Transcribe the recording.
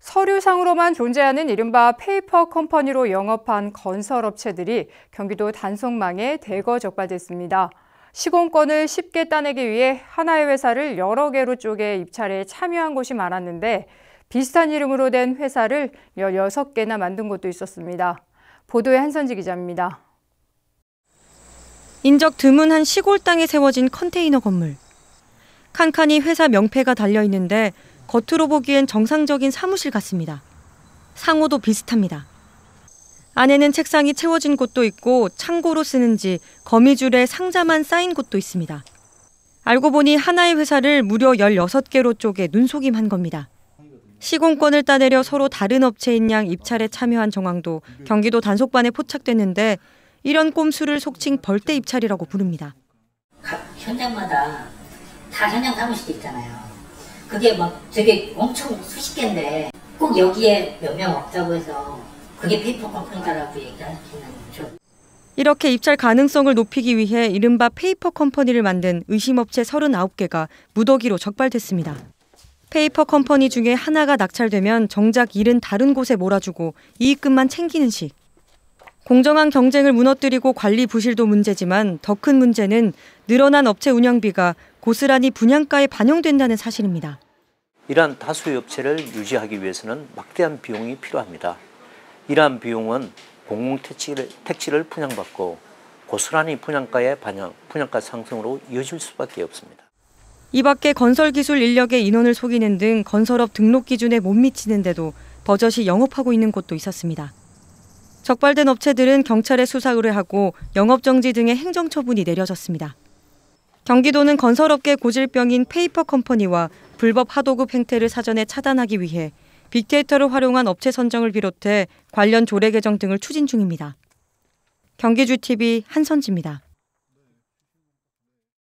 서류상으로만 존재하는 이른바 페이퍼 컴퍼니로 영업한 건설업체들이 경기도 단속망에 대거 적발됐습니다. 시공권을 쉽게 따내기 위해 하나의 회사를 여러 개로 쪼개 입찰에 참여한 곳이 많았는데 비슷한 이름으로 된 회사를 16개나 만든 곳도 있었습니다. 보도에 한선지 기자입니다. 인적 드문한 시골 땅에 세워진 컨테이너 건물. 칸칸이 회사 명패가 달려 있는데 겉으로 보기엔 정상적인 사무실 같습니다. 상호도 비슷합니다. 안에는 책상이 채워진 곳도 있고 창고로 쓰는지 거미줄에 상자만 쌓인 곳도 있습니다. 알고 보니 하나의 회사를 무려 16개로 쪼개 눈속임한 겁니다. 시공권을 따내려 서로 다른 업체인 양 입찰에 참여한 정황도 경기도 단속반에 포착됐는데 이런 꼼수를 속칭 벌떼 입찰이라고 부릅니다. 현장마다 자산형 사무실이 있잖아요. 그게 막 되게 엄청 수십 개인데 꼭 여기에 몇명 없다고 해서 그게 페이퍼 컴퍼니다라고 얘기하시는 좀. 이렇게 입찰 가능성을 높이기 위해 이른바 페이퍼 컴퍼니를 만든 의심업체 39개가 무더기로 적발됐습니다. 페이퍼 컴퍼니 중에 하나가 낙찰되면 정작 일은 다른 곳에 몰아주고 이익금만 챙기는 식. 공정한 경쟁을 무너뜨리고 관리 부실도 문제지만 더 큰 문제는 늘어난 업체 운영비가 고스란히 분양가에 반영된다는 사실입니다. 이러한 다수의 업체를 유지하기 위해서는 막대한 비용이 필요합니다. 이러한 비용은 공공택지를 택지를 분양받고 고스란히 분양가의 반영, 분양가 상승으로 이어질 수밖에 없습니다. 이 밖에 건설기술 인력의 인원을 속이는 등 건설업 등록 기준에 못 미치는데도 버젓이 영업하고 있는 곳도 있었습니다. 적발된 업체들은 경찰에 수사 의뢰하고 영업정지 등의 행정처분이 내려졌습니다. 경기도는 건설업계 고질병인 페이퍼 컴퍼니와 불법 하도급 행태를 사전에 차단하기 위해 빅데이터를 활용한 업체 선정을 비롯해 관련 조례 개정 등을 추진 중입니다. 경기주TV 한선지입니다.